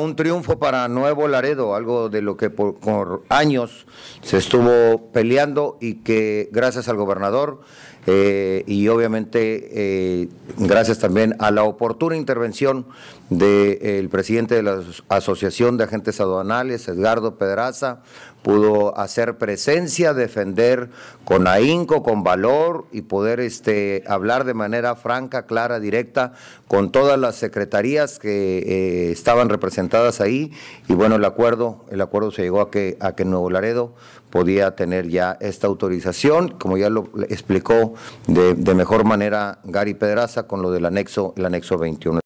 Un triunfo para Nuevo Laredo, algo de lo que por, años se estuvo peleando y que gracias al gobernador eh, y obviamente eh, gracias también a la oportuna intervención del presidente de la Asociación de Agentes Aduanales, Edgardo Pedraza, pudo hacer presencia, defender con ahínco, con valor y poder este, hablar de manera franca, clara, directa con todas las secretarías que eh, estaban representadas ahí y bueno, el acuerdo, el acuerdo se llegó a que, a que Nuevo Laredo podía tener ya esta autorización, como ya lo explicó de, de mejor manera Gary Pedraza con lo del anexo, el anexo 21.